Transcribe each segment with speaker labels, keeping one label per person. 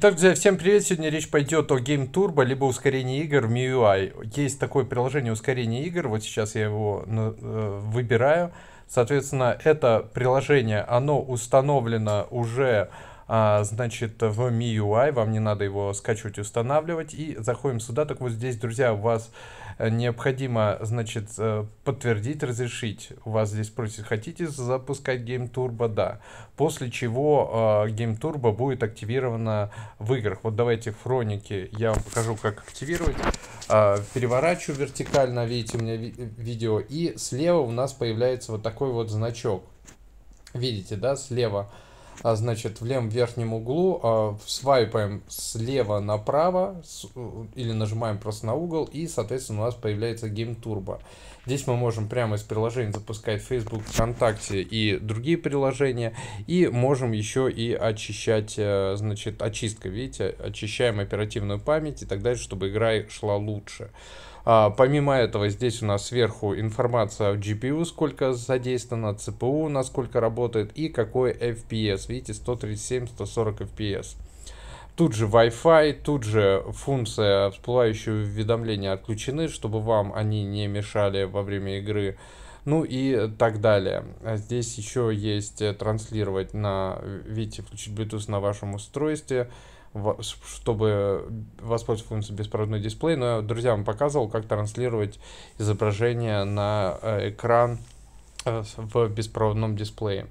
Speaker 1: Итак, друзья, всем привет! Сегодня речь пойдет о Game Turbo, либо ускорении игр в MIUI. Есть такое приложение ускорения игр, вот сейчас я его э, выбираю. Соответственно, это приложение, оно установлено уже а, значит, в MIUI, вам не надо его скачивать и устанавливать, и заходим сюда, так вот здесь, друзья, у вас э, необходимо, значит, э, подтвердить, разрешить, у вас здесь просит, хотите запускать Game Turbo, да, после чего э, Game Turbo будет активировано в играх, вот давайте хроники, я вам покажу, как активировать, переворачиваю вертикально, видите у меня ви видео, и слева у нас появляется вот такой вот значок, видите, да, слева, слева, а, значит, в левом верхнем углу а, свайпаем слева направо с, э, или нажимаем просто на угол, и, соответственно, у нас появляется Game Turbo. Здесь мы можем прямо из приложения запускать Facebook, ВКонтакте и другие приложения, и можем еще и очищать, э, значит, очистка, видите, очищаем оперативную память и так далее, чтобы игра шла лучше. А, помимо этого, здесь у нас сверху информация о GPU, сколько задействовано, CPU, насколько работает и какой FPS. Видите, 137-140 FPS. Тут же Wi-Fi, тут же функция всплывающие уведомления отключены, чтобы вам они не мешали во время игры. Ну и так далее. А здесь еще есть э, транслировать на, видите, включить Bluetooth на вашем устройстве чтобы воспользоваться беспроводной дисплей, но я друзьям показывал, как транслировать изображение на э, экран э, в беспроводном дисплее.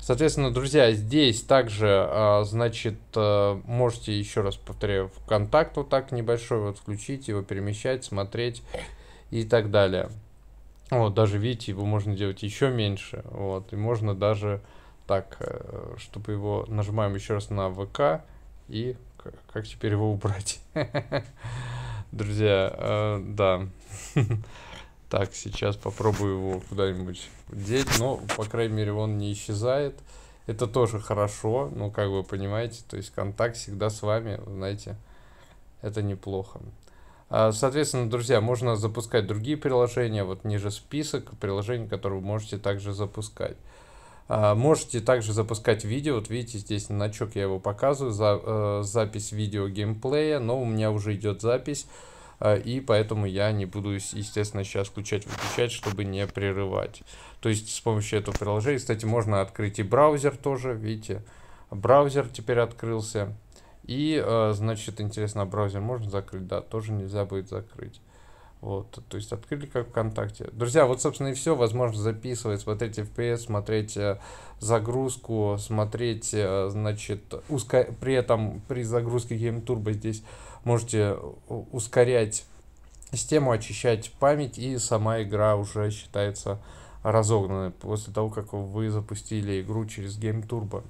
Speaker 1: Соответственно, друзья, здесь также, э, значит, можете, еще раз повторяю, в контакт вот так небольшой вот включить, его перемещать, смотреть и так далее. Вот, даже, видите, его можно делать еще меньше, вот, и можно даже так, чтобы его, нажимаем еще раз на ВК, и как теперь его убрать. Друзья, э, да. Так, сейчас попробую его куда-нибудь деть, но, по крайней мере, он не исчезает. Это тоже хорошо, Ну, как вы понимаете, то есть контакт всегда с вами, знаете, это неплохо. А, соответственно, друзья, можно запускать другие приложения, вот ниже список приложений, которые вы можете также запускать. А, можете также запускать видео. Вот видите, здесь значок я его показываю. За, э, запись видео геймплея. Но у меня уже идет запись. Э, и поэтому я не буду, естественно, сейчас включать-выключать, чтобы не прерывать. То есть с помощью этого приложения, кстати, можно открыть и браузер тоже. Видите, браузер теперь открылся. И, э, значит, интересно, браузер можно закрыть? Да, тоже нельзя будет закрыть. Вот, то есть открыли как ВКонтакте. Друзья, вот, собственно, и все. Возможно, записывать, смотреть FPS, смотреть э, загрузку, смотреть, э, значит, уско, при этом при загрузке Game Turbo здесь можете э, ускорять систему, очищать память, и сама игра уже считается разогнанной после того, как вы запустили игру через Game Turbo.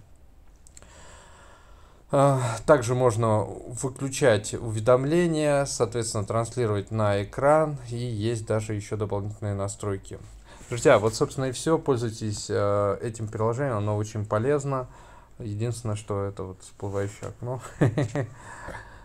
Speaker 1: А, также можно выключать уведомления, соответственно, транслировать на экран, и есть даже еще дополнительные настройки. Друзья, вот, собственно, и все. Пользуйтесь э, этим приложением, оно очень полезно. Единственное, что это вот всплывающее окно.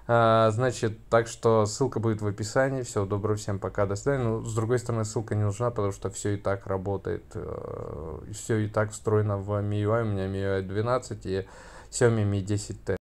Speaker 1: А, значит, так что ссылка будет в описании. Всего доброго, всем пока, до свидания. Ну, с другой стороны, ссылка не нужна, потому что все и так работает. Э, все и так встроено в MIUI. У меня MIUI 12 и Xiaomi Mi 10T.